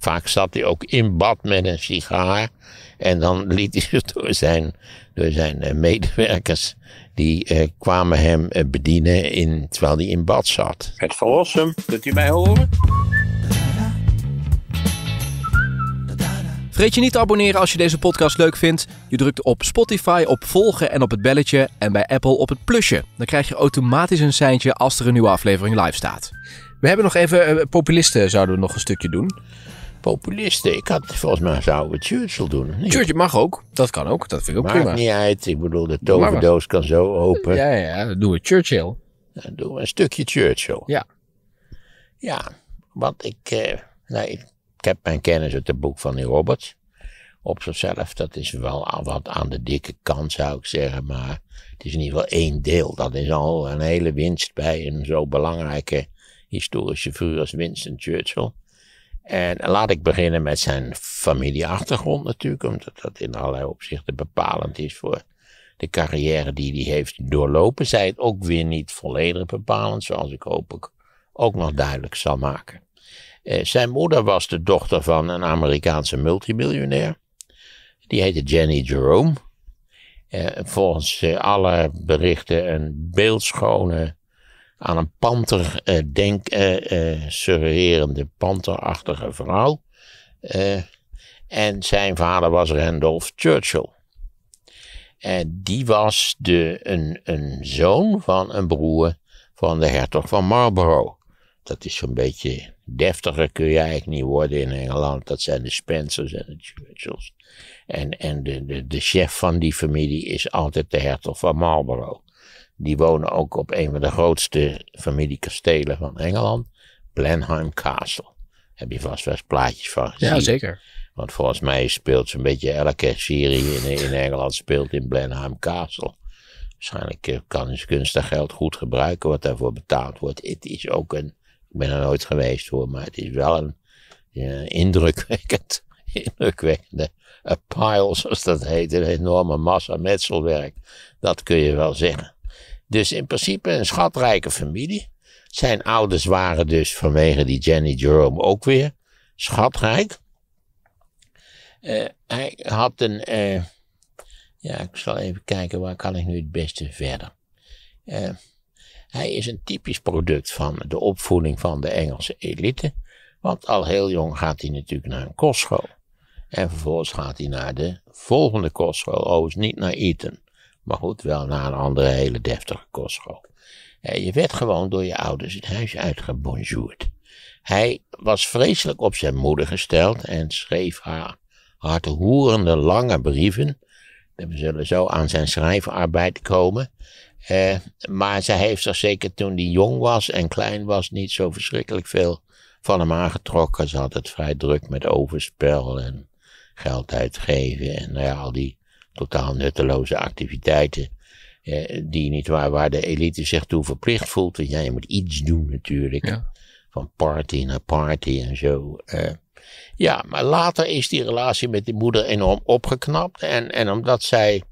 Vaak zat hij ook in bad met een sigaar. En dan liet hij ze door zijn, door zijn eh, medewerkers. Die eh, kwamen hem eh, bedienen in, terwijl hij in bad zat. Het verlos hem. Kunt u mij horen? Vergeet je niet te abonneren als je deze podcast leuk vindt. Je drukt op Spotify op volgen en op het belletje. En bij Apple op het plusje. Dan krijg je automatisch een seintje als er een nieuwe aflevering live staat. We hebben nog even populisten, zouden we nog een stukje doen populisten. Ik had volgens mij zou we Churchill doen. Churchill mag ook. Dat kan ook. Dat vind ik ook Maakt prima. niet uit. Ik bedoel, de toverdoos kan zo open. Ja, ja, dan doen we Churchill. Dan doen we een stukje Churchill. Ja. Ja, want ik, eh, nou, ik, ik heb mijn kennis uit het boek van die Roberts. Op zichzelf, dat is wel wat aan de dikke kant zou ik zeggen, maar het is in ieder geval één deel. Dat is al een hele winst bij een zo belangrijke historische figuur als Winston Churchill. En laat ik beginnen met zijn familieachtergrond natuurlijk, omdat dat in allerlei opzichten bepalend is voor de carrière die hij heeft doorlopen. Zij het ook weer niet volledig bepalend, zoals ik hoop ik ook nog duidelijk zal maken. Eh, zijn moeder was de dochter van een Amerikaanse multimiljonair. Die heette Jenny Jerome. Eh, volgens eh, alle berichten een beeldschone, aan een panter uh, denk, uh, panterachtige vrouw. en zijn vader was Randolph Churchill. En die was de, een, een zoon van een broer van de hertog van Marlborough. Dat is zo'n beetje deftiger kun je eigenlijk niet worden in Engeland. Dat zijn de Spencers en de Churchills. En, en de, de, de chef van die familie is altijd de hertog van Marlborough. Die wonen ook op een van de grootste familiekastelen van Engeland. Blenheim Castle. Heb je vast wel eens plaatjes van gezien. Ja, zeker. Want volgens mij speelt zo'n beetje elke serie in, in Engeland speelt in Blenheim Castle. Waarschijnlijk eh, kan kunstig geld goed gebruiken wat daarvoor betaald wordt. Het is ook een, ik ben er nooit geweest hoor, maar het is wel een, een eh, indrukwekkend, indrukwekkende eh, pile, zoals dat heet. Een enorme massa metselwerk. Dat kun je wel zeggen. Dus in principe een schatrijke familie. Zijn ouders waren dus vanwege die Jenny Jerome ook weer schatrijk. Eh, hij had een. Eh, ja, ik zal even kijken waar kan ik nu het beste verder. Eh, hij is een typisch product van de opvoeding van de Engelse elite. Want al heel jong gaat hij natuurlijk naar een kostschool. En vervolgens gaat hij naar de volgende kostschool, overigens niet naar Eton. Maar goed, wel naar een andere hele deftige kostschool. Je werd gewoon door je ouders het huis uitgebonjourd. Hij was vreselijk op zijn moeder gesteld en schreef haar hardhoerende lange brieven. We zullen zo aan zijn schrijfarbeid komen. Eh, maar zij heeft er zeker toen hij jong was en klein was niet zo verschrikkelijk veel van hem aangetrokken. Ze had het vrij druk met overspel en geld uitgeven en nou ja, al die totaal nutteloze activiteiten. die niet waar, waar de elite zich toe verplicht voelt. Want ja, je moet iets doen natuurlijk. Van party naar party en zo. Eh. ja, maar later is die relatie met die moeder enorm opgeknapt. En, en omdat zij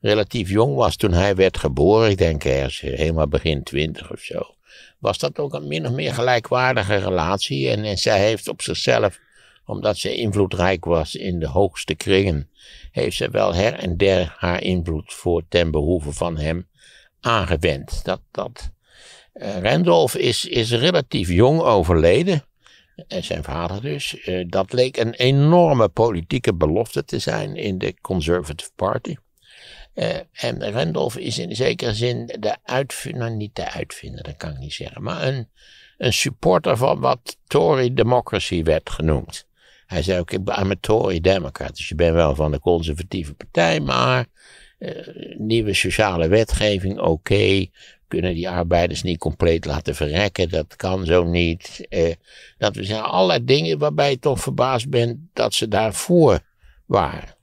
relatief jong was toen hij werd geboren, ik denk ergens helemaal begin twintig of zo, was dat ook een min of meer gelijkwaardige relatie. En, en zij heeft op zichzelf omdat ze invloedrijk was in de hoogste kringen, heeft ze wel her en der haar invloed voor ten behoeve van hem aangewend. Dat, dat. Eh, Randolph is, is relatief jong overleden. En zijn vader dus. Eh, dat leek een enorme politieke belofte te zijn in de Conservative Party. Eh, en Randolph is in zekere zin de uitvinder, nou, niet de uitvinder, dat kan ik niet zeggen, maar een, een supporter van wat Tory democracy werd genoemd. Hij zei ook, I'm a Tory Democrat. Dus je bent wel van de conservatieve partij, maar eh, nieuwe sociale wetgeving, oké. Kunnen die arbeiders niet compleet laten verrekken? Dat kan zo niet. Eh, dat we zijn allerlei dingen waarbij je toch verbaasd bent dat ze daarvoor waren.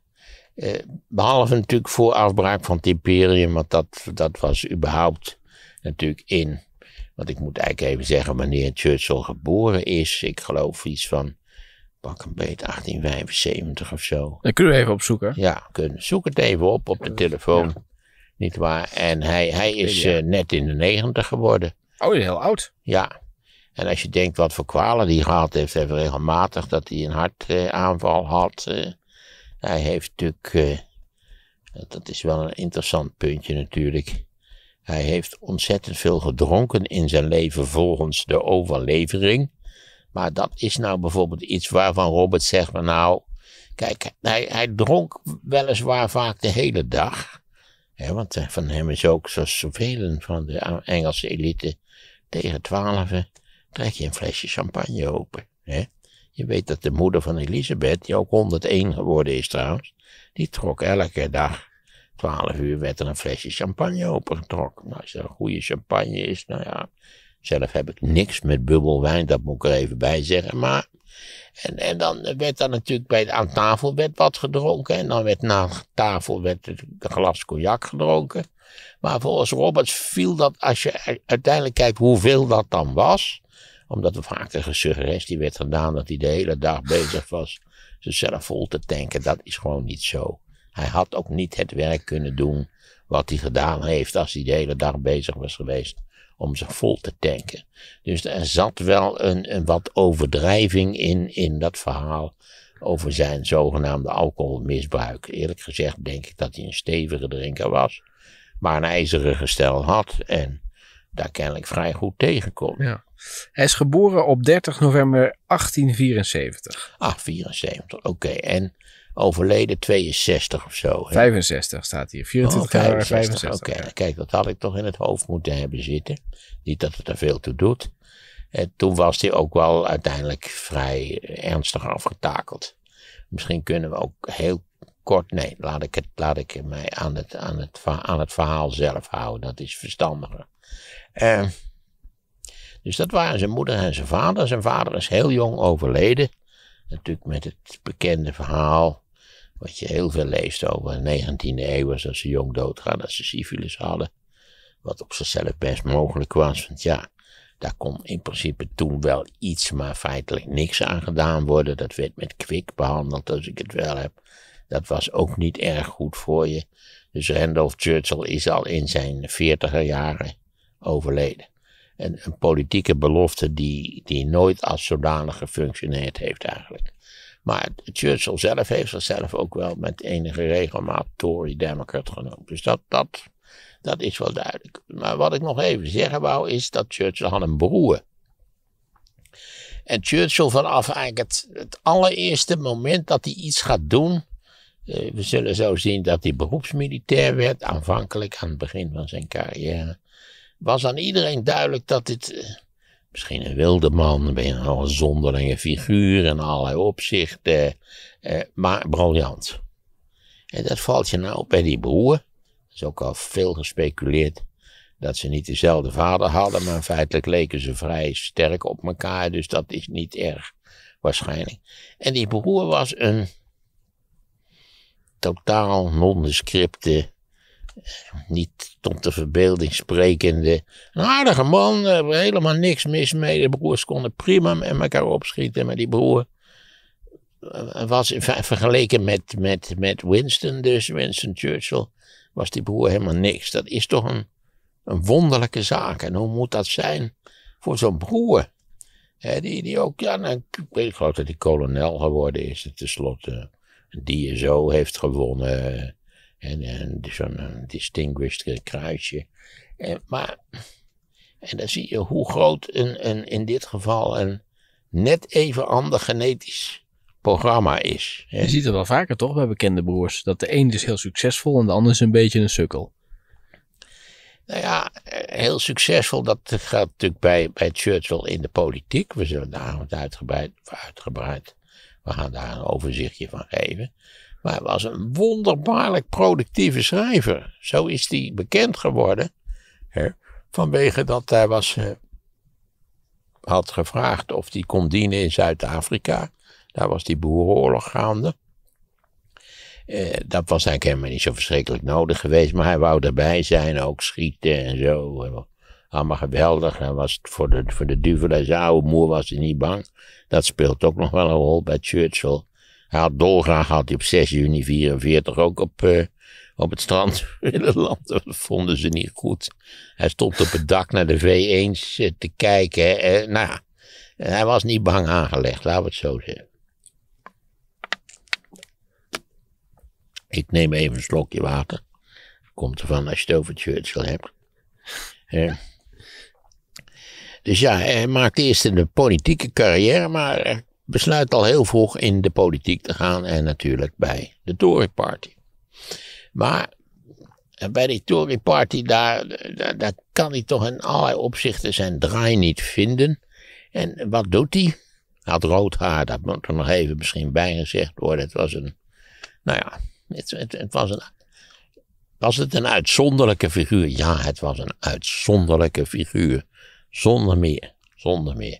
Eh, behalve natuurlijk voor afbraak van het imperium, want dat, dat was überhaupt natuurlijk in. Want ik moet eigenlijk even zeggen wanneer Churchill geboren is. Ik geloof iets van pak een beet 1875 of zo. Dan kunnen we even opzoeken. Ja, kunnen. zoek het even op op de telefoon. Niet waar? En hij, hij is eh, net in de 90 geworden. Oh, heel oud. Ja. En als je denkt wat voor kwalen hij gehad heeft, even regelmatig dat hij een hartaanval had. Eh. hij heeft natuurlijk, eh, dat is wel een interessant puntje natuurlijk. Hij heeft ontzettend veel gedronken in zijn leven volgens de overlevering. Maar dat is nou bijvoorbeeld iets waarvan Robert zegt, maar nou, kijk, hij, hij dronk weliswaar vaak de hele dag. Hè, want eh, van hem is ook, zoals zoveel van de Engelse elite, tegen twaalf trek je een flesje champagne open. Hè. Je weet dat de moeder van Elisabeth, die ook 101 geworden is trouwens, die trok elke dag, 12 uur, werd er een flesje champagne opengetrokken. Nou, als er een goede champagne is, nou ja, zelf heb ik niks met bubbelwijn, dat moet ik er even bij zeggen. Maar, en, en dan werd er natuurlijk bij, aan tafel werd wat gedronken. En dan werd na tafel werd een glas cognac gedronken. Maar volgens Roberts viel dat, als je uiteindelijk kijkt hoeveel dat dan was. Omdat er vaak een suggestie werd gedaan dat hij de hele dag bezig was zichzelf vol te tanken. Dat is gewoon niet zo. Hij had ook niet het werk kunnen doen wat hij gedaan heeft als hij de hele dag bezig was geweest om ze vol te tanken. Dus er zat wel een, een wat overdrijving in, in dat verhaal over zijn zogenaamde alcoholmisbruik. Eerlijk gezegd denk ik dat hij een stevige drinker was, maar een ijzeren gestel had en daar kennelijk vrij goed kon. Ja. Hij is geboren op 30 november 1874. Ah, 74, oké. En overleden 62 of zo. Hè? 65 staat hier. 24 65. Oké, kijk, dat had ik toch in het hoofd moeten hebben zitten. Niet dat het er veel toe doet. En toen was hij ook wel uiteindelijk vrij ernstig afgetakeld. Misschien kunnen we ook heel kort. Nee, laat ik, het, laat ik mij aan het, aan, het, aan het verhaal zelf houden. Dat is verstandiger. Ehm, dus dat waren zijn moeder en zijn vader. Zijn vader is heel jong overleden. Natuurlijk met het bekende verhaal wat je heel veel leest over de 19e eeuw, als ze jong doodgaan, als ze syfilis hadden. Wat op zichzelf best mogelijk was, want ja, daar kon in principe toen wel iets, maar feitelijk niks aan gedaan worden. Dat werd met kwik behandeld, als ik het wel heb. Dat was ook niet erg goed voor je. Dus Randolph Churchill is al in zijn veertiger jaren overleden. En een politieke belofte die, die nooit als zodanig gefunctioneerd heeft eigenlijk. Maar Churchill zelf heeft zichzelf ook wel met enige regelmaat Tory Democrat genoemd. Dus dat, dat, dat is wel duidelijk. Maar wat ik nog even zeggen wou is dat Churchill had een broer. En Churchill vanaf eigenlijk het, allereerste moment dat hij iets gaat doen. Eh, we zullen zo zien dat hij beroepsmilitair werd, aanvankelijk aan het begin van zijn carrière. Was aan iedereen duidelijk dat dit eh, misschien een wilde man, ben een zonderlinge figuur in allerlei opzichten, eh, eh, maar briljant. En dat valt je nou op bij die broer. Er is ook al veel gespeculeerd dat ze niet dezelfde vader hadden, maar feitelijk leken ze vrij sterk op elkaar, dus dat is niet erg waarschijnlijk. En die broer was een totaal nondescripte, eh, niet om de verbeelding sprekende. Een aardige man, helemaal niks mis mee. De broers konden prima met elkaar opschieten, maar die broer eh, was vergeleken met, met, met Winston, dus Winston Churchill, was die broer helemaal niks. Dat is toch een, een wonderlijke zaak. En hoe moet dat zijn voor zo'n broer? He, die, die ook, ja, nou, ik dat hij kolonel geworden is, tenslotte. Eh, die zo heeft gewonnen. En, en zo'n eh, distinguished eh, kruisje. En, maar, en dan zie je hoe groot een, een, in dit geval een net even ander genetisch programma is. Je ziet het wel vaker toch bij bekende broers. Dat de een is dus heel succesvol en de ander is een beetje een sukkel. Nou ja, heel succesvol. Dat gaat natuurlijk bij, bij Churchill in de politiek. We zullen daar uitgebreid, uitgebreid. We gaan daar een overzichtje van geven. Maar hij was een wonderbaarlijk productieve schrijver. Zo is hij bekend geworden. Hè, vanwege dat hij was, eh, had gevraagd of hij kon dienen in Zuid-Afrika. Daar was die boeroorlog gaande. Eh, dat was eigenlijk helemaal niet zo verschrikkelijk nodig geweest. Maar hij wou erbij zijn, ook schieten en zo. allemaal geweldig. Hij was voor de, voor de duivel en zijn oude moer was hij niet bang. Dat speelt ook nog wel een rol bij Churchill. Hij had dolgraag had hij op 6 juni 44 ook op, eh, op het strand willen landen. Dat vonden ze niet goed. Hij stond op het dak naar de v 1 te kijken. Uh, nou ja, hij was niet bang aangelegd, laten we het zo zeggen. Ik neem even een slokje water. Komt ervan als je het over Churchill hebt. Eh, dus ja, hij maakte eerst een politieke carrière, maar besluit al heel vroeg in de politiek te gaan en natuurlijk bij de Tory Party. Maar eh, bij die Tory Party, daar, kan hij toch in allerlei opzichten zijn draai niet vinden. En wat doet hij? had rood haar, dat moet er nog even misschien bij gezegd worden. Het was een, nou ja, het, het was een was het een uitzonderlijke figuur? Ja, het was een uitzonderlijke figuur. Zonder meer, zonder meer.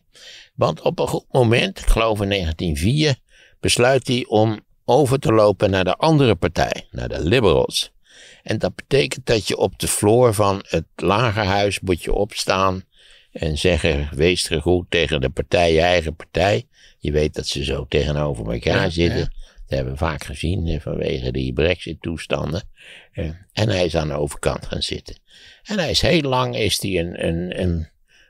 Want op een goed moment, ik geloof in 1904, besluit hij om over te lopen naar de andere partij, naar de Liberals. En dat betekent dat je op de vloer van het lagerhuis moet je opstaan en zeggen: wees goed tegen de partij, je eigen partij. Je weet dat ze zo tegenover elkaar zitten. Dat hebben we vaak gezien eh, vanwege die Brexit-toestanden. Eh, en hij is aan de overkant gaan zitten. En hij is heel lang is hij een, een, een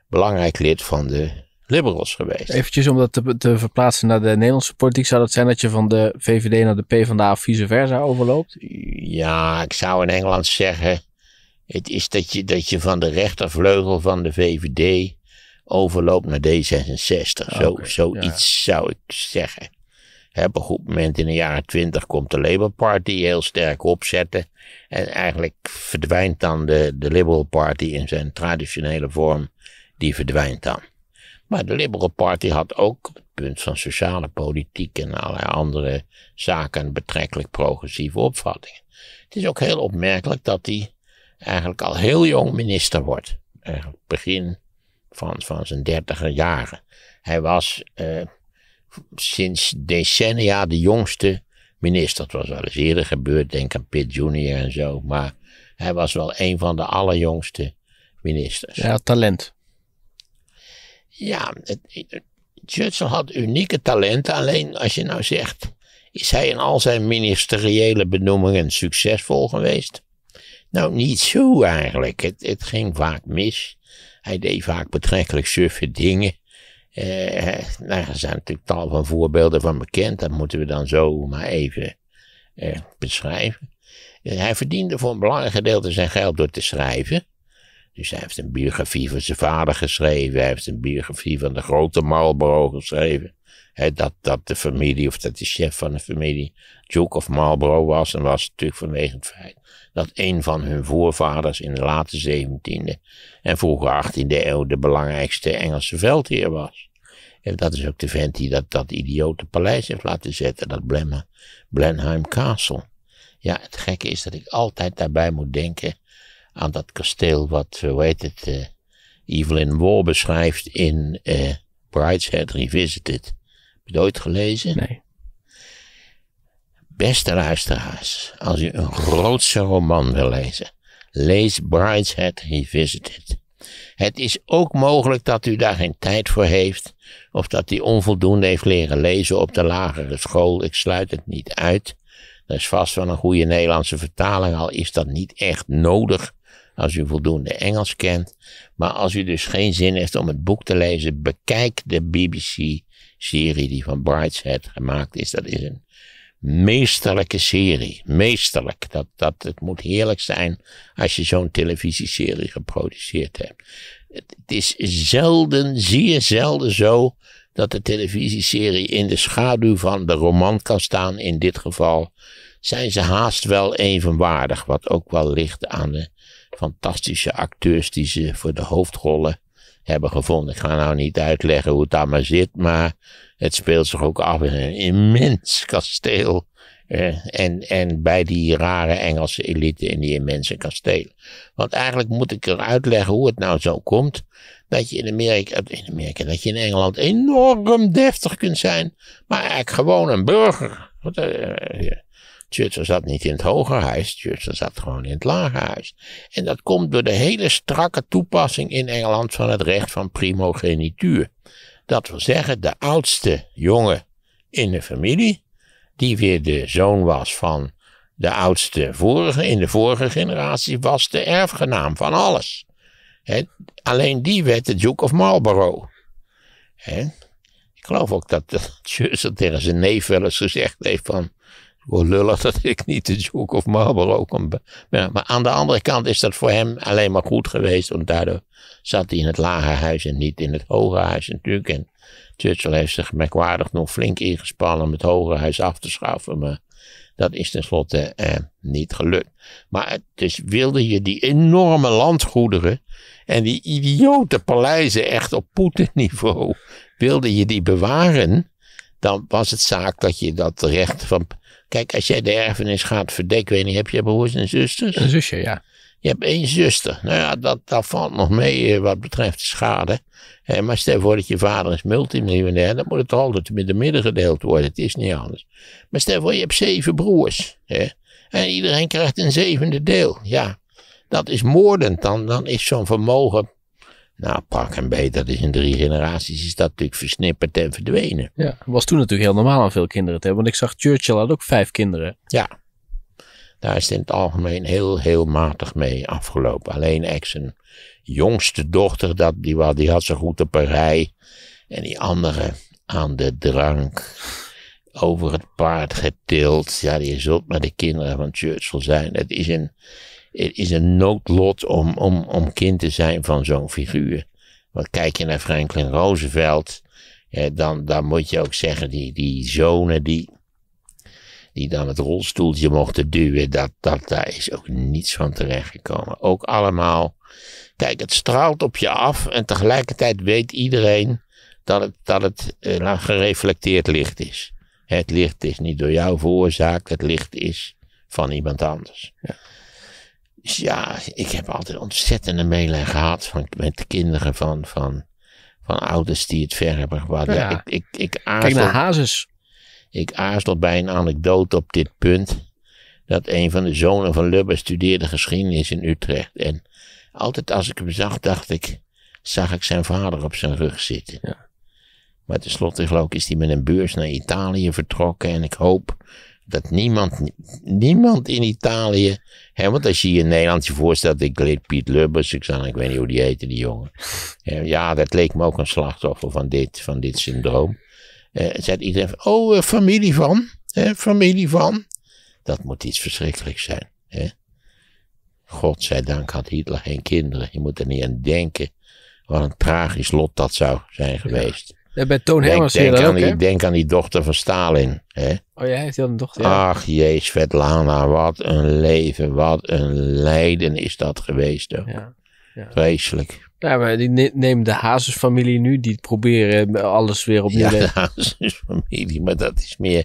belangrijk lid van de liberals geweest. Eventjes om dat te, te, verplaatsen naar de Nederlandse politiek. Zou dat zijn dat je van de VVD naar de PvdA of vice versa overloopt? Ja, ik zou in Engeland zeggen... Het is dat je, dat je van de rechtervleugel van de VVD overloopt naar D66. zo, zoiets zou ik zeggen. op een goed moment in de jaren twintig komt de Labour Party heel sterk opzetten. En eigenlijk verdwijnt dan de, de Liberal Party in zijn traditionele vorm. Die verdwijnt dan. Maar de Liberal Party had ook op het punt van sociale politiek en allerlei andere zaken een betrekkelijk progressieve opvattingen. Het is ook heel opmerkelijk dat hij eigenlijk al heel jong minister wordt. Eigenlijk eh, begin van, van zijn dertiger jaren. Hij was eh, sinds decennia de jongste minister. Dat was wel eens eerder gebeurd, denk aan Pitt Jr. en zo. Maar hij was wel een van de allerjongste ministers. Ja, talent. Ja, het, Churchill had unieke talenten. Alleen als je nou zegt, is hij in al zijn ministeriële benoemingen succesvol geweest? Nou, niet zo eigenlijk. Het, het ging vaak mis. Hij deed vaak betrekkelijk suffe dingen. Eh, nou, er zijn natuurlijk tal van voorbeelden van bekend. Dat moeten we dan zo maar even eh, beschrijven. Eh, hij verdiende voor een belangrijk gedeelte zijn geld door te schrijven. Dus hij heeft een biografie van zijn vader geschreven. Hij heeft een biografie van de grote Marlboro geschreven. dat, dat de familie, of dat de chef van de familie, Duke of Marlboro was. En was natuurlijk vanwege het feit dat een van hun voorvaders in de late 17e en vroege 18e eeuw de belangrijkste Engelse veldheer was. En dat is ook de vent die dat, dat idiote paleis heeft laten zetten, dat Blenheim Castle. Ja, het gekke is dat ik altijd daarbij moet denken aan dat kasteel wat, eh, hoe heet het, eh, Evelyn Waugh beschrijft in uh, Brideshead Revisited. Heb je het ooit gelezen? Nee. Beste luisteraars, als u een grootse roman wil lezen, lees Brideshead Revisited. Het is ook mogelijk dat u daar geen tijd voor heeft, of dat u onvoldoende heeft leren lezen op de lagere school. Ik sluit het niet uit. Er is vast wel een goede Nederlandse vertaling, al is dat niet echt nodig als u voldoende Engels kent. Maar als u dus geen zin heeft om het boek te lezen, bekijk de BBC-serie die van Brideshead gemaakt is. Dat is een meesterlijke serie. Meesterlijk. Dat, dat, het moet heerlijk zijn als je zo'n televisieserie geproduceerd hebt. Het, is zelden, zie je zelden zo dat de televisieserie in de schaduw van de roman kan staan. In dit geval zijn ze haast wel evenwaardig, wat ook wel ligt aan de fantastische acteurs die ze voor de hoofdrollen hebben gevonden. Ik ga nou niet uitleggen hoe het daar maar zit, maar het speelt zich ook af in een immens kasteel. Eh, en, en bij die rare Engelse elite in die immense kasteel. Want eigenlijk moet ik er uitleggen hoe het nou zo komt. Dat je in Amerika, eh, in Amerika, dat je in Engeland enorm deftig kunt zijn. Maar eigenlijk gewoon een burger. Wat, eh, Churchill zat niet in het huis, Churchill zat gewoon in het lager huis, En dat komt door de hele strakke toepassing in Engeland van het recht van primogenituur. Dat wil zeggen, de oudste jongen in de familie, die weer de zoon was van de oudste vorige, in de vorige generatie, was de erfgenaam van alles. alleen die werd de Duke of Marlborough. ik geloof ook dat Churchill tegen zijn neef wel eens gezegd heeft van... Hoe lullig dat ik niet de Duke of Marlborough ook, Ja, Maar aan de andere kant is dat voor hem alleen maar goed geweest. Want daardoor zat hij in het huis en niet in het huis natuurlijk. En Churchill heeft zich merkwaardig nog flink ingespannen om het huis af te schaffen. Maar dat is tenslotte eh, niet gelukt. Maar het is, wilde je die enorme landgoederen en die idiote paleizen echt op Poetin-niveau, wilde je die bewaren dan was het zaak dat je dat recht van. Kijk, als jij de erfenis gaat verdekken, weet niet, heb je broers en zusters? Een zusje, ja. Je hebt één zuster. Nou ja, dat, valt nog mee eh, wat betreft de schade. Eh, maar stel voor dat je vader is multimiljonair, dan moet het altijd met de midden gedeeld worden. Het is niet anders. Maar stel voor je hebt zeven broers. Hè? En iedereen krijgt een zevende deel. Ja, dat is moordend. Dan, dan is zo'n vermogen nou, pak en Beter is in drie generaties is dat natuurlijk versnipperd en verdwenen. Ja, was toen natuurlijk heel normaal om veel kinderen te hebben. Want ik zag Churchill had ook vijf kinderen. Ja, daar is het in het algemeen heel, heel matig mee afgelopen. Alleen echt jongste dochter, dat, die, die had ze goed op een rij. En die andere aan de drank over het paard getild. Ja, je zult met de kinderen van Churchill zijn. Het is een het is een noodlot om, om, om kind te zijn van zo'n figuur. Want kijk je naar Franklin Roosevelt, dan, dan moet je ook zeggen, die, die zonen die, die dan het rolstoeltje mochten duwen, dat, dat, daar is ook niets van terechtgekomen. Ook allemaal, kijk, het straalt op je af en tegelijkertijd weet iedereen dat het, dat het eh, gereflecteerd licht is. Het licht is niet door jou veroorzaakt, het licht is van iemand anders. Ja. Ja, ik heb altijd ontzettende meelij gehad van, met kinderen van, van, van ouders die het ver hebben gebracht. ik, ik, ik Kijk naar Hazes. Ik aarzel bij een anekdote op dit punt. Dat een van de zonen van Lubbe studeerde geschiedenis in Utrecht. En altijd als ik hem zag, dacht ik, zag ik zijn vader op zijn rug zitten. Ja. Maar tenslotte geloof ik is hij met een beurs naar Italië vertrokken. En ik hoop dat niemand, niemand in Italië. Hè, want als je je in Nederland je voorstelt, ik leed Piet Lubbers, ik, zal, ik weet niet hoe die heette, die jongen. Ja, dat leek me ook een slachtoffer van dit, van dit syndroom. Eh, zet iedereen oh, eh, familie van, hè, familie van. Dat moet iets verschrikkelijks zijn. Hè? Godzijdank had Hitler geen kinderen. Je moet er niet aan denken. Wat een tragisch lot dat zou zijn geweest. Eh, bij Toon Hermans denk, denk, aan ook, die, denk aan die dochter van Stalin. Hè? Oh ja, heeft heel een dochter? Ja. Ach jee, Svetlana, wat een leven, wat een lijden is dat geweest. Ook. Ja, ja. Vreselijk. Ja, maar die neemt de Hazes-familie nu, die proberen alles weer opnieuw. Ja, de hazes maar dat is meer,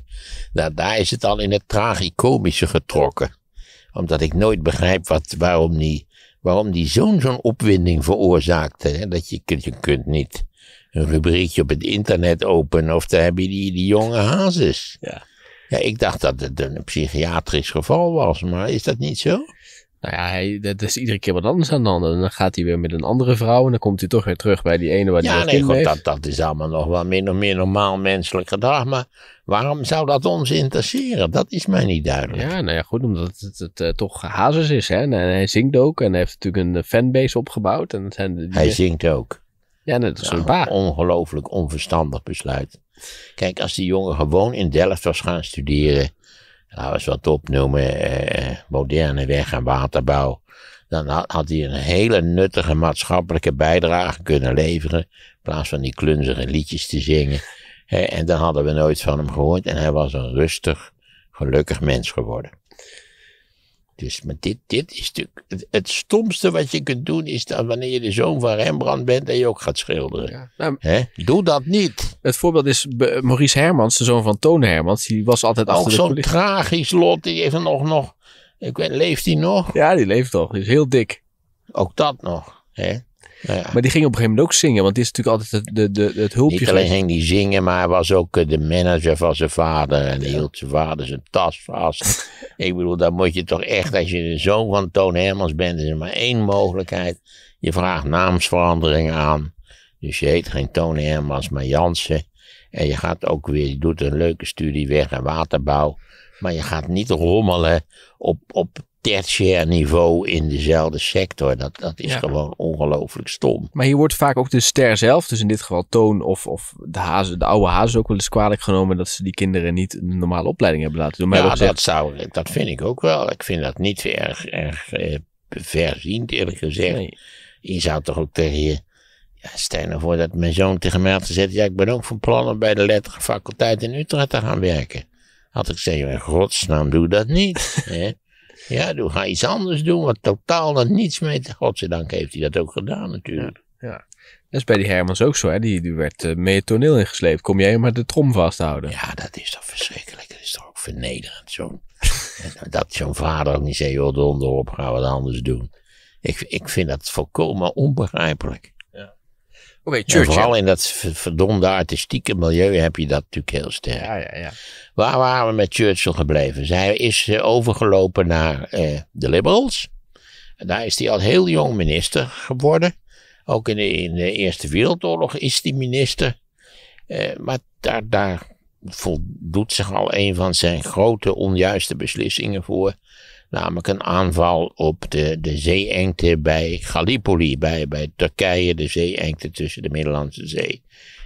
nou, daar is het al in het tragicomische getrokken. Omdat ik nooit begrijp wat, waarom die, waarom die zoon zo'n opwinding veroorzaakte. Hè? Dat je, je kunt niet een rubriekje op het internet open, of daar heb je die, jonge hazes. Ja. ja. Ik dacht dat het een psychiatrisch geval was, maar is dat niet zo? Nou ja, hij, dat is iedere keer wat anders aan de hand. En dan gaat hij weer met een andere vrouw en dan komt hij toch weer terug bij die ene waar hij ja, nee, dat, dat is allemaal nog wel min of meer normaal menselijk gedrag. Maar waarom zou dat ons interesseren? Dat is mij niet duidelijk. Ja, nou ja, goed, omdat het, het eh, toch hazes is. Hè? En hij zingt ook en hij heeft natuurlijk een eh, fanbase opgebouwd. En zijn Hij zingt ook. Ja, dat is een ongelooflijk onverstandig besluit. Kijk, als die jongen gewoon in Delft was gaan studeren, laten we eens wat opnoemen, eh, eh, moderne weg- en waterbouw, dan had, hij een hele nuttige maatschappelijke bijdrage kunnen leveren, in plaats van die klunzige liedjes te zingen. en dan hadden we nooit van hem gehoord en hij was een rustig, gelukkig mens geworden. Dus maar dit, dit is natuurlijk het, het, stomste wat je kunt doen, is dat wanneer je de zoon van Rembrandt bent en je ook gaat schilderen. Ja, nou, Doe dat niet. Het voorbeeld is Maurice Hermans, de zoon van Toon Hermans, die was altijd achter de zo'n tragisch lot, die heeft nog, nog ik weet, leeft hij nog? Ja, die leeft toch. die is heel dik. Ook dat nog. Hè? Maar die ging op een gegeven moment ook zingen, want die is natuurlijk altijd het, de, de, het hulpje. Niet alleen ging die zingen, maar hij was ook eh, de manager van zijn vader. En hield zijn vader zijn tas vast. ik bedoel, dan moet je toch echt, als je de zoon van Toon Hermans bent, is er maar één mogelijkheid. Je vraagt naamsverandering aan. Dus je heet geen Toon Hermans, maar Jansen. En je gaat ook weer, je doet een leuke studie weg en waterbouw. Maar je gaat niet rommelen op, op tertiair niveau in dezelfde sector. Dat, dat is gewoon ongelooflijk stom. Maar hier wordt vaak ook de ster zelf, dus in dit geval Toon of, of de, hazen, de oude hazen ook wel eens kwalijk genomen dat ze die kinderen niet een normale opleiding hebben laten doen. Maar dat, zou, dat vind ik ook wel. Ik vind dat niet erg, erg eh, verziend eerlijk gezegd. Je zou toch ook tegen je... Ja, stel nou voor dat mijn zoon tegen mij had gezegd... Ja, ik ben ook van plan om bij de lettergefaculteit in Utrecht te gaan werken. Had ik gezegd, in godsnaam doe dat niet. hè? Ja, doe, ga iets anders doen wat totaal er niets mee te... Godzijdank heeft hij dat ook gedaan natuurlijk. Ja, Dat is bij die Hermans ook zo, hè? Die, werd eh, mee het toneel ingesleept. Kom jij maar de trom vasthouden. Ja, dat is toch verschrikkelijk. Dat is toch ook vernederend. zo. dat zo'n vader ook niet zei, joh, donder gaan we wat anders doen. Ik, ik vind dat volkomen onbegrijpelijk. Churchill. vooral in dat verdomde artistieke milieu heb je dat natuurlijk heel sterk. Ja, ja, ja. Waar waren we met Churchill gebleven? Zij is eh, overgelopen naar eh, de Liberals. daar is hij al heel jong minister geworden. Ook in de, in de Eerste Wereldoorlog is hij minister. Eh, maar daar, daar voldoet zich al een van zijn grote onjuiste beslissingen voor. Namelijk een aanval op de, de zeeengte bij Gallipoli, bij, bij Turkije, de zeeengte tussen de Middellandse Zee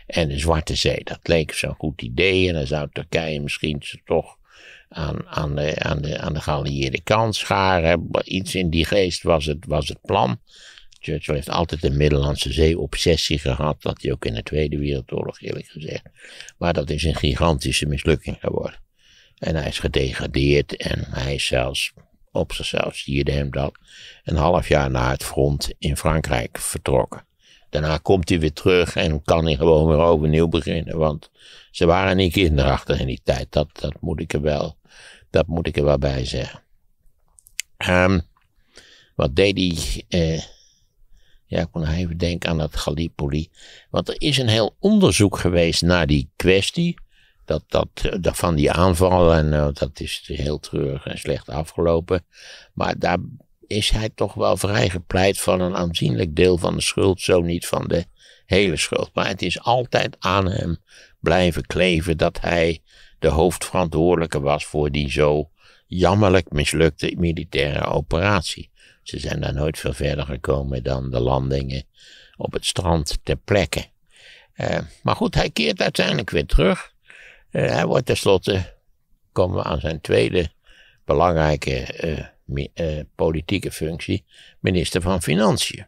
en de Zwarte Zee. Dat leek zo'n goed idee en dan zou Turkije misschien ze toch aan, aan, de, aan, de, aan de geallieerde kant scharen. Iets in die geest was het, was het plan. Churchill heeft altijd een Middellandse Zee-obsessie gehad. Dat hij ook in de Tweede Wereldoorlog, eerlijk gezegd. Maar dat is een gigantische mislukking geworden. En hij is gedegradeerd en hij is zelfs op zichzelf stierde hem dat. Een half jaar na het front in Frankrijk vertrokken. Daarna komt hij weer terug en kan hij gewoon weer overnieuw beginnen. Want ze waren niet kinderachtig in die tijd. Dat, dat, moet, ik er wel, dat moet ik er wel bij zeggen. Ehm, wat deed hij? Eh, ja, ik moet even denken aan dat Gallipoli. Want er is een heel onderzoek geweest naar die kwestie dat, dat, dat van die aanval en eh, dat is heel treurig en slecht afgelopen. Maar daar is hij toch wel vrij gepleit van een aanzienlijk deel van de schuld, zo niet van de hele schuld. Maar het is altijd aan hem blijven kleven dat hij de hoofdverantwoordelijke was voor die zo jammerlijk mislukte militaire operatie. Ze zijn daar nooit veel verder gekomen dan de landingen op het strand ter plekke. Eh, maar goed, hij keert uiteindelijk weer terug. Eh, hij wordt tenslotte, komen we aan zijn tweede belangrijke eh, eh, politieke functie, minister van Financiën.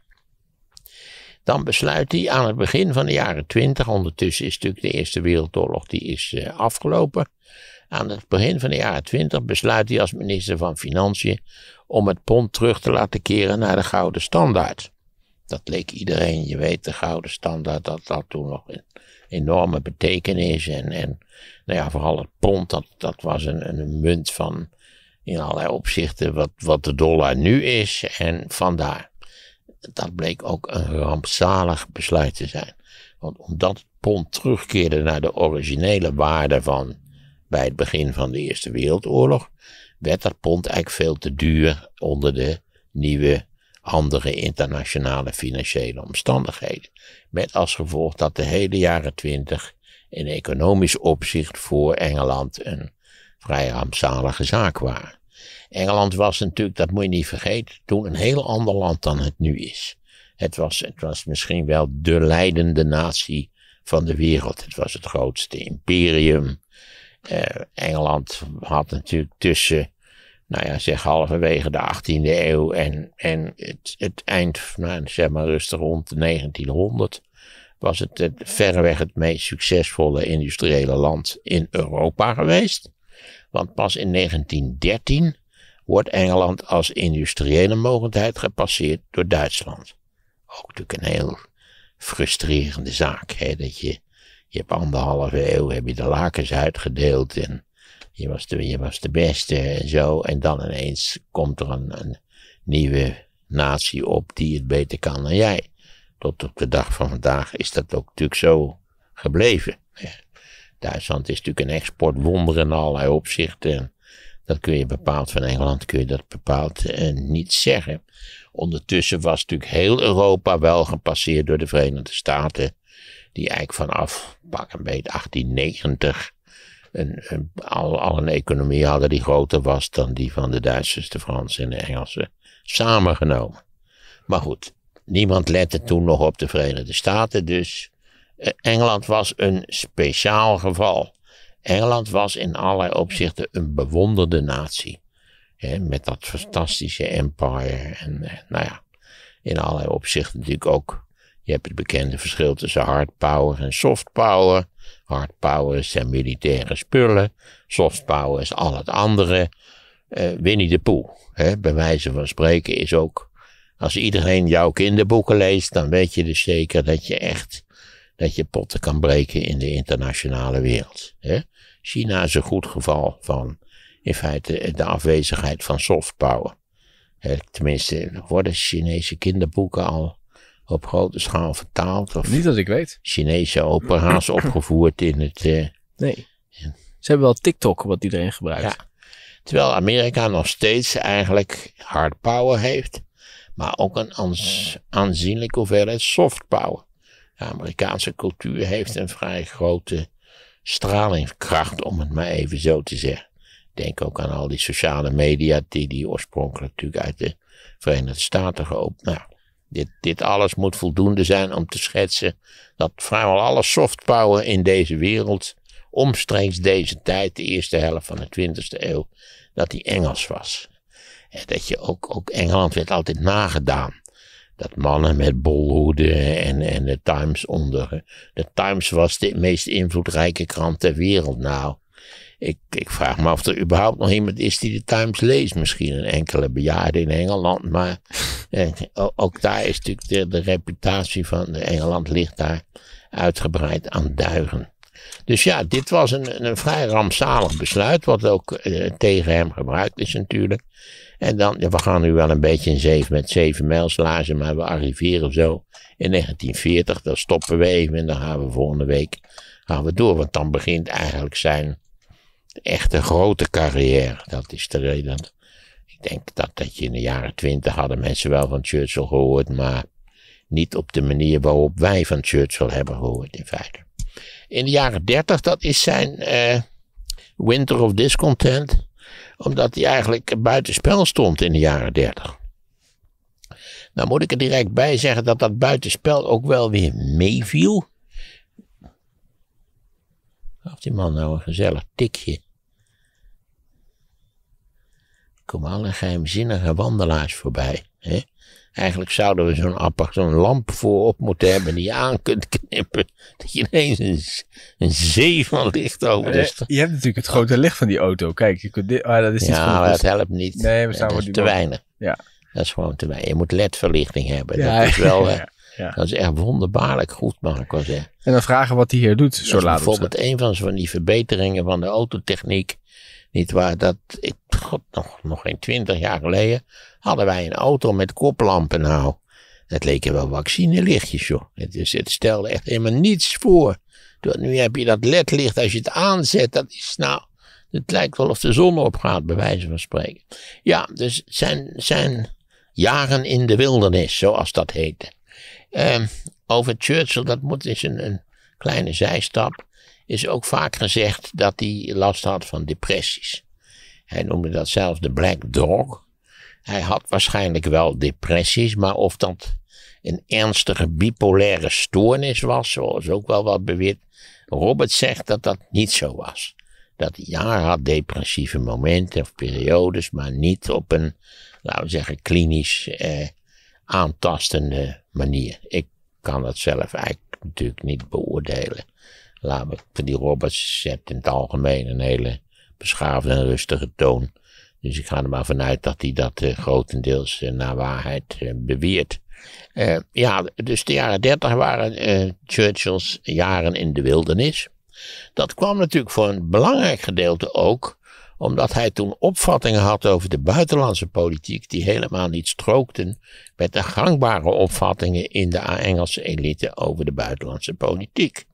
Dan besluit hij aan het begin van de jaren twintig, ondertussen is natuurlijk de Eerste Wereldoorlog die is afgelopen. Aan het begin van de jaren twintig besluit hij als minister van Financiën om het pond terug te laten keren naar de gouden standaard. Dat leek iedereen, je weet, de gouden standaard, dat had toen nog enorme betekenis. En, en nou ja, vooral het pond, dat, dat was een, een munt van in allerlei opzichten wat, wat de dollar nu is. En vandaar. Dat bleek ook een rampzalig besluit te zijn. Want omdat het pond terugkeerde naar de originele waarde van bij het begin van de Eerste Wereldoorlog, werd dat pond eigenlijk veel te duur onder de nieuwe andere internationale financiële omstandigheden. Met als gevolg dat de hele jaren twintig in economisch opzicht voor Engeland een vrij rampzalige zaak waren. Engeland was natuurlijk, dat moet je niet vergeten, toen een heel ander land dan het nu is. Het was, het was misschien wel de leidende natie van de wereld. Het was het grootste imperium. Eh, Engeland had natuurlijk tussen nou ja, zeg halverwege de 18e eeuw en, en het, het eind, nou, zeg maar rustig rond 1900, was het, het verreweg het meest succesvolle industriële land in Europa geweest. Want pas in 1913 wordt Engeland als industriële mogelijkheid gepasseerd door Duitsland. Ook natuurlijk een heel frustrerende zaak, hè, dat je, je hebt anderhalve eeuw, heb je de lakens uitgedeeld en je was de, je was de beste en zo. En dan ineens komt er een, een nieuwe natie op die het beter kan dan jij. Tot op de dag van vandaag is dat ook natuurlijk zo gebleven. Duitsland is natuurlijk een exportwonder in allerlei opzichten. En dat kun je bepaald van Engeland, kun je dat bepaald eh, niet zeggen. Ondertussen was natuurlijk heel Europa wel gepasseerd door de Verenigde Staten. Die eigenlijk vanaf pak een beetje 1890 en, al, al, een economie hadden die groter was dan die van de Duitsers, de Fransen en de Engelsen samengenomen. Maar goed, niemand lette toen nog op de Verenigde Staten, dus eh, Engeland was een speciaal geval. Engeland was in allerlei opzichten een bewonderde natie. met dat fantastische empire en eh, nou ja, in allerlei opzichten natuurlijk ook je hebt het bekende verschil tussen hard power en soft power. Hard power zijn militaire spullen. Soft power is al het andere. Eh, Winnie de Pooh, bij wijze van spreken, is ook. Als iedereen jouw kinderboeken leest, dan weet je dus zeker dat je echt. dat je potten kan breken in de internationale wereld. Hè. China is een goed geval van. in feite de afwezigheid van soft power. Hè, tenminste, worden Chinese kinderboeken al op grote schaal vertaald. Of Niet dat ik weet. Chinese opera's opgevoerd in het. Eh, nee. Ze hebben wel TikTok, wat iedereen gebruikt. Terwijl Amerika nog steeds eigenlijk hard power heeft, maar ook een aanzienlijke hoeveelheid soft power. De Amerikaanse cultuur heeft een vrij grote stralingskracht, om het maar even zo te zeggen. Denk ook aan al die sociale media die die oorspronkelijk natuurlijk uit de Verenigde Staten geopend. Nou, dit, dit alles moet voldoende zijn om te schetsen dat vrijwel alle soft power in deze wereld, omstreeks deze tijd, de eerste helft van de 20e eeuw, dat die Engels was. En dat je ook, ook Engeland werd altijd nagedaan. Dat mannen met bolhoeden en, en de Times onder. De Times was de meest invloedrijke krant ter wereld. Nou, ik, ik vraag me af of er überhaupt nog iemand is die de Times leest. Misschien een enkele bejaarde in Engeland. Maar eh, ook daar is natuurlijk de, reputatie van eh, Engeland ligt daar uitgebreid aan duigen. Dus ja, dit was een, een vrij rampzalig besluit, wat ook eh, tegen hem gebruikt is natuurlijk. En dan, we gaan nu wel een beetje in zeven, met zeven mijlslaarzen, maar we arriveren zo in 1940. Dan stoppen we even en dan gaan we volgende week gaan we door, want dan begint eigenlijk zijn de echte grote carrière, dat is de reden. Ik denk dat, dat je in de jaren twintig hadden mensen wel van Churchill gehoord, maar niet op de manier waarop wij van Churchill hebben gehoord in feite. In de jaren dertig, dat is zijn eh, Winter of Discontent, omdat hij eigenlijk buitenspel stond in de jaren dertig. Nou moet ik er direct bij zeggen dat dat buitenspel ook wel weer meeviel. Gaf die man nou een gezellig tikje. Komen alle geheimzinnige wandelaars voorbij. Hè? Eigenlijk zouden we zo'n apparaat, zo'n lamp voorop moeten hebben die je aan kunt knippen. Dat je ineens een, een zee van licht over de eh, Je hebt natuurlijk het grote licht van die auto. Kijk, je kunt dit, ah, dat is niet Ja, dat helpt niet. Nee, we staan dat is te weinig. Ja. Dat is gewoon te weinig. Je moet ledverlichting hebben. Dat is wel... Eh, ja. Dat is echt wonderbaarlijk goed, mag ik wel zeggen. En dan vragen wat hij hier doet, zo laat Bijvoorbeeld een van, die verbeteringen van de autotechniek. Niet waar, dat, ik, god, nog, nog geen twintig jaar geleden hadden wij een auto met koplampen nou. Het leken wel vaccinelichtjes, joh. Het, het stelde echt helemaal niets voor. Nu heb je dat ledlicht, als je het aanzet, dat is nou... Het lijkt wel of de zon opgaat, bij wijze van spreken. Ja, dus zijn, zijn jaren in de wildernis, zoals dat heette. Ehm, over Churchill, dat moet is een, kleine zijstap, is ook vaak gezegd dat hij last had van depressies. Hij noemde dat zelfs de Black Dog. Hij had waarschijnlijk wel depressies, maar of dat een ernstige bipolaire stoornis was, zoals ook wel wat beweert. Robert zegt dat dat niet zo was. Dat hij had depressieve momenten of periodes, maar niet op een, laten we zeggen, klinisch eh, aantastende manier. Ik kan dat zelf eigenlijk natuurlijk niet beoordelen. Laat me, die Roberts zet in het algemeen een hele beschaafde en rustige toon. Dus ik ga er maar vanuit dat hij dat eh, grotendeels eh, naar waarheid eh, beweert. ja, dus de jaren dertig waren Churchill's jaren in de wildernis. Dat kwam natuurlijk voor een belangrijk gedeelte ook omdat hij toen opvattingen had over de buitenlandse politiek die helemaal niet strookten met de gangbare opvattingen in de Engelse elite over de buitenlandse politiek.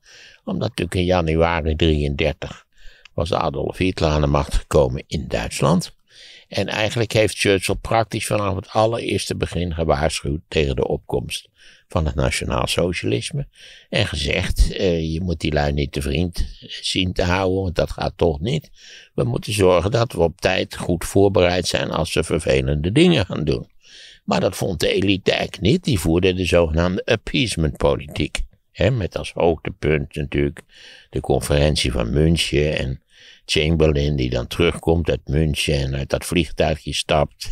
Omdat natuurlijk in januari 33 was Adolf Hitler aan de macht gekomen in Duitsland. En eigenlijk heeft Churchill praktisch vanaf het allereerste begin gewaarschuwd tegen de opkomst van het Nationaal Socialisme. En gezegd, eh, je moet die lui niet te vriend zien te houden, want dat gaat toch niet. We moeten zorgen dat we op tijd goed voorbereid zijn als ze vervelende dingen gaan doen. Maar dat vond de elite eigenlijk niet. Die voerde de zogenaamde appeasement-politiek. met als hoogtepunt natuurlijk de conferentie van München en Chamberlain die dan terugkomt uit München en uit dat vliegtuigje stapt.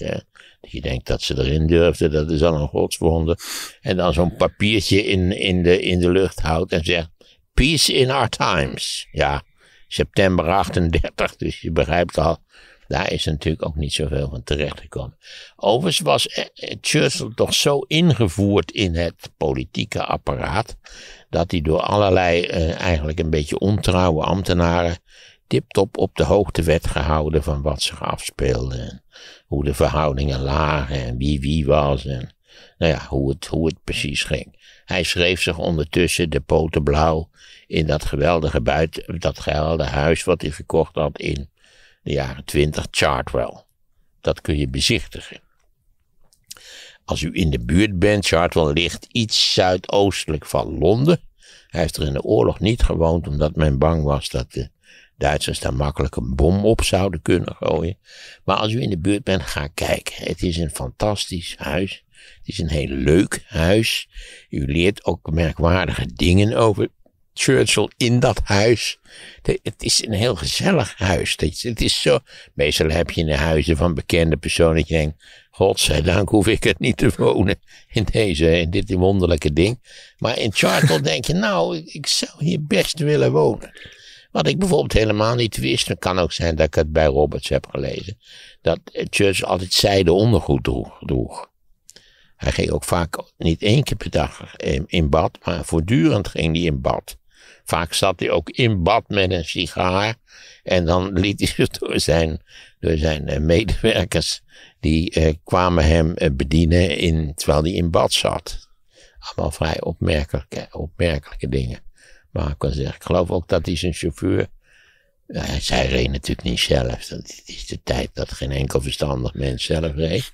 Dat je denkt dat ze erin durfden, dat is al een godswonde. En dan zo'n papiertje in, in, de, in de lucht houdt en zegt: Peace in our times. Ja, september 38, dus je begrijpt al. Daar is natuurlijk ook niet zoveel van terechtgekomen. Overigens was eh, eh, Churchill toch zo ingevoerd in het politieke apparaat. dat hij door allerlei eh, eigenlijk een beetje ontrouwe ambtenaren tip-top op de hoogte werd gehouden van wat zich afspeelde. En hoe de verhoudingen lagen en wie wie was en nou ja, hoe het, hoe het precies ging. Hij schreef zich ondertussen de poten blauw in dat geweldige, buiten, dat geweldige huis wat hij gekocht had in de jaren 20, Chartwell. Dat kun je bezichtigen. Als u in de buurt bent, Chartwell ligt iets zuidoostelijk van Londen. Hij heeft er in de oorlog niet gewoond omdat men bang was dat de Duitsers daar makkelijk een bom op zouden kunnen gooien. Maar als u in de buurt bent, ga kijken. Het is een fantastisch huis. Het is een heel leuk huis. U leert ook merkwaardige dingen over Churchill in dat huis. Het is een heel gezellig huis. Het is zo. Meestal heb je in de huizen van bekende personen dat je denkt: Godzijdank hoef ik het niet te wonen in deze, in dit wonderlijke ding. Maar in Churchill denk je: Nou, ik zou hier best willen wonen. Wat ik bijvoorbeeld helemaal niet wist, het kan ook zijn dat ik het bij Roberts heb gelezen, dat Church altijd zijde ondergoed droeg. Hij ging ook vaak niet één keer per dag in bad, maar voortdurend ging hij in bad. Vaak zat hij ook in bad met een sigaar. En dan liet hij zich door zijn, door zijn eh, medewerkers, die eh, kwamen hem eh, bedienen in, terwijl hij in bad zat. Allemaal vrij opmerkelijke, opmerkelijke dingen. Maar ik kan zeggen, ik geloof ook dat hij zijn chauffeur. Ja, zij reed natuurlijk niet zelf. Dat is de tijd dat geen enkel verstandig mens zelf reed.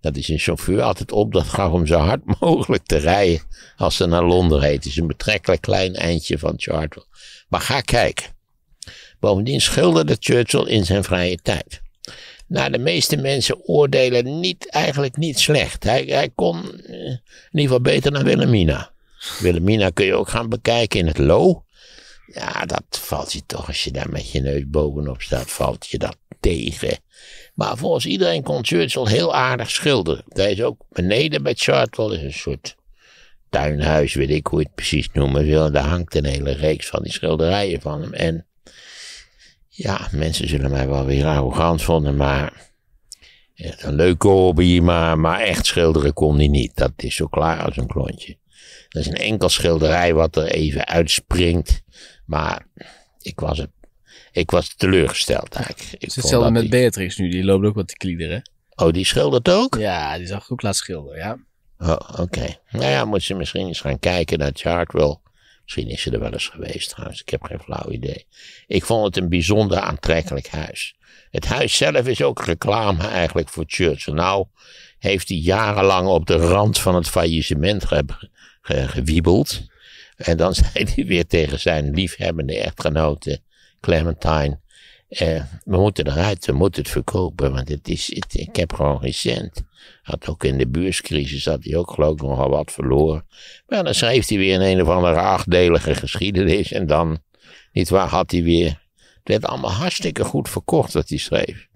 Dat is een chauffeur altijd op. Dat gaf om zo hard mogelijk te rijden. Als ze naar Londen reed. Het is een betrekkelijk klein eindje van Chartwell. Maar ga kijken. Bovendien schilderde Churchill in zijn vrije tijd. Nou, de meeste mensen oordelen niet, eigenlijk niet slecht. Hij, hij kon eh, in ieder geval beter dan Wilhelmina. Wilhelmina kun je ook gaan bekijken in het Lo. Ja, dat valt je toch, als je daar met je neus bovenop staat, valt je dat tegen. Maar volgens iedereen kon Churchill heel aardig schilderen. Hij is ook beneden bij Chartwell, is een soort tuinhuis, weet ik hoe je het precies noemen wil. Daar hangt een hele reeks van die schilderijen van hem. En ja, mensen zullen mij wel weer arrogant vonden, maar een leuke hobby, maar, maar echt schilderen kon hij niet. Dat is zo klaar als een klontje. Dat is een enkel schilderij wat er even uitspringt. Maar ik was, het, ik was teleurgesteld eigenlijk. Ik hetzelfde met Beatrix nu, die loopt ook wat te kliederen. Oh, die schildert ook? Ja, die zag ik ook laat schilderen, ja. Oh, oké. Nou ja, moet ze misschien eens gaan kijken naar Chartwell. Misschien is ze er wel eens geweest trouwens, ik heb geen flauw idee. Ik vond het een bijzonder aantrekkelijk huis. Het huis zelf is ook reclame eigenlijk voor Churchill. Nou heeft hij jarenlang op de rand van het faillissement eh, gewiebeld. En dan zei hij weer tegen zijn liefhebbende echtgenote Clementine. Eh, we moeten eruit, we moeten het verkopen, want het is, ik heb gewoon recent, Had ook in de buurscrisis had hij ook geloof ik nogal wat verloren. Maar dan schreef hij weer in een of andere achtdelige geschiedenis en dan, waar, had hij weer... Het werd allemaal hartstikke goed verkocht wat hij schreef.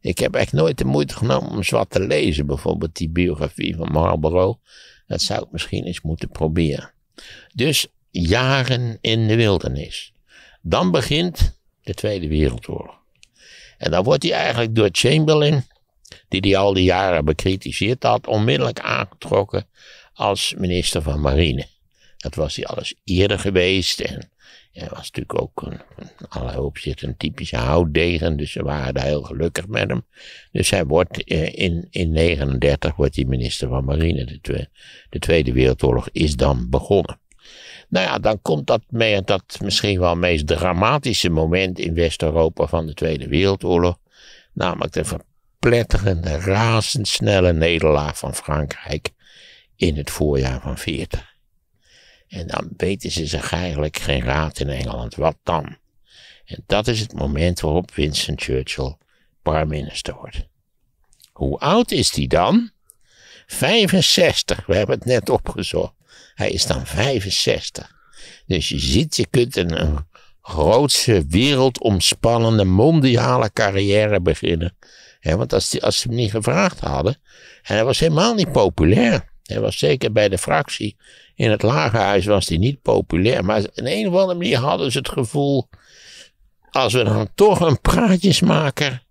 Ik heb echt nooit de moeite genomen om eens wat te lezen, bijvoorbeeld die biografie van Marlborough. Dat zou ik misschien eens moeten proberen. Dus jaren in de wildernis. Dan begint de Tweede Wereldoorlog. En dan wordt hij eigenlijk door Chamberlain, die hij al die jaren bekritiseerd had, onmiddellijk aangetrokken als minister van Marine. Dat was hij alles eerder geweest hij was natuurlijk ook een, in allerlei opzichten een typische houtdegen, dus ze waren daar heel gelukkig met hem. Dus hij wordt eh, in 1939 wordt hij minister van Marine. De, tweede, de Tweede Wereldoorlog is dan begonnen. Nou ja, dan komt dat met dat misschien wel meest dramatische moment in West-Europa van de Tweede Wereldoorlog. Namelijk de verpletterende, razendsnelle nederlaag van Frankrijk in het voorjaar van 40. En dan weten ze zich eigenlijk geen raad in Engeland. Wat dan? En dat is het moment waarop Winston Churchill prime minister wordt. Hoe oud is hij dan? 65. We hebben het net opgezocht. Hij is dan 65. Dus je ziet, je kunt een, grootse, wereldomspannende, mondiale carrière beginnen. want als, als ze hem niet gevraagd hadden, en hij was helemaal niet populair. Hij was zeker bij de fractie. In het lagerhuis was hij niet populair. Maar in een of andere manier hadden ze het gevoel. Als we dan toch een praatjesmaker.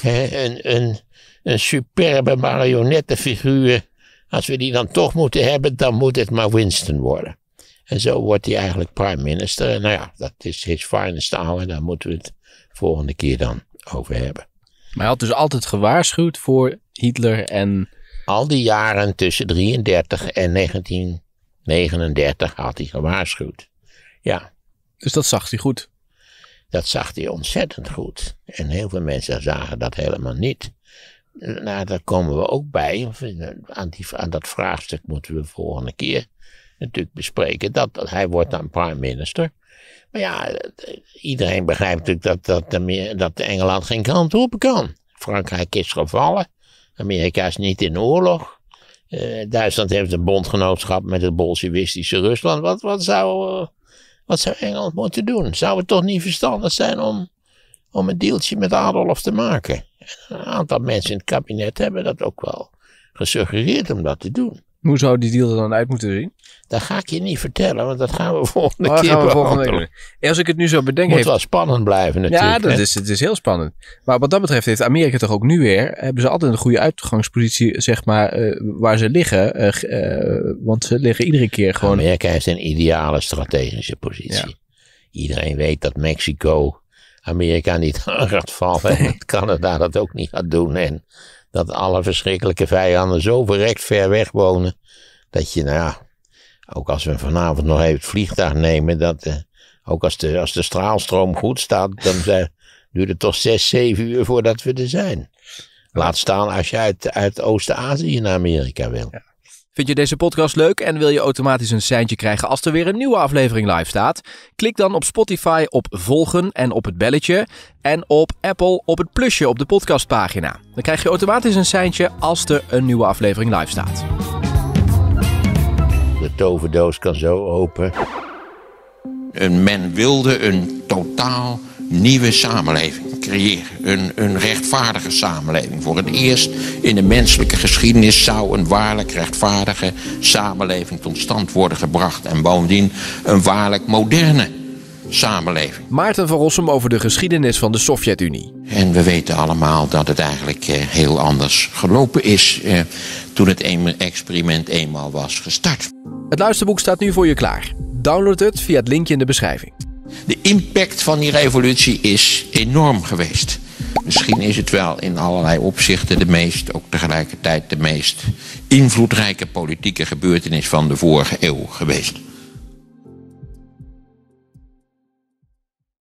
Hè, een, een, een superbe marionettenfiguur. Als we die dan toch moeten hebben, dan moet het maar Winston worden. En zo wordt hij eigenlijk prime minister. En nou ja, dat is his finest hour. Daar moeten we het volgende keer dan over hebben. Maar hij had dus altijd gewaarschuwd voor Hitler en al die jaren tussen 33 en 1939 had hij gewaarschuwd. Ja. Dus dat zag hij goed? Dat zag hij ontzettend goed. En heel veel mensen zagen dat helemaal niet. Nou, daar komen we ook bij. Eh, aan, die, aan dat vraagstuk moeten we de volgende keer natuurlijk bespreken. Dat, dat hij wordt dan prime minister. Maar ja, eh, iedereen begrijpt natuurlijk dat, dat, de, dat Engeland geen kant op kan. Frankrijk is gevallen. Amerika is niet in oorlog. Eh, Duitsland heeft een bondgenootschap met het bolsjewistische Rusland. Wat, wat, zou, eh, wat zou Engeland moeten doen? Zou het toch niet verstandig zijn om, om een deeltje met Adolf te maken? een aantal mensen in het kabinet hebben dat ook wel gesuggereerd om dat te doen. Hoe zou die deal er dan uit moeten zien? Dat ga ik je niet vertellen, want dat gaan we volgende oh, keer gaan we volgende keer. En als ik het nu zo bedenk... Het moet wel spannend blijven natuurlijk. Ja, dat is, het is heel spannend. Maar wat dat betreft heeft Amerika toch ook nu weer... hebben ze altijd een goede uitgangspositie, zeg maar, eh, waar ze liggen. Eh, eh, want ze liggen iedere keer gewoon... Amerika heeft een ideale strategische positie. Iedereen weet dat Mexico Amerika niet aan gaat vallen... en dat Canada dat ook niet gaat doen. En dat alle verschrikkelijke vijanden zo verrekt ver weg wonen... dat je, nou ja ook als we vanavond nog even het vliegtuig nemen, dat, eh, ook als de, als de straalstroom goed staat, dan duurt het toch zes, zeven uur voordat we er zijn. Laat staan als je uit, uit Oost-Azië naar Amerika wil. Vind je deze podcast leuk en wil je automatisch een seintje krijgen als er weer een nieuwe aflevering live staat? Klik dan op Spotify op volgen en op het belletje. En op Apple op het plusje op de podcastpagina. Dan krijg je automatisch een seintje als er een nieuwe aflevering live staat toverdoos kan zo open. En men wilde een totaal nieuwe samenleving creëren. Een, een rechtvaardige samenleving. Voor het eerst in de menselijke geschiedenis zou een waarlijk rechtvaardige samenleving tot stand worden gebracht. En bovendien een waarlijk moderne samenleving. Maarten van Rossum over de geschiedenis van de Sovjet-Unie. En we weten allemaal dat het eigenlijk eh, heel anders gelopen is eh, toen het experiment eenmaal was gestart. Het luisterboek staat nu voor je klaar. Download het via het linkje in de beschrijving. De impact van die revolutie is enorm geweest. Misschien is het wel in allerlei opzichten de meest, ook tegelijkertijd de meest invloedrijke politieke gebeurtenis van de vorige eeuw geweest.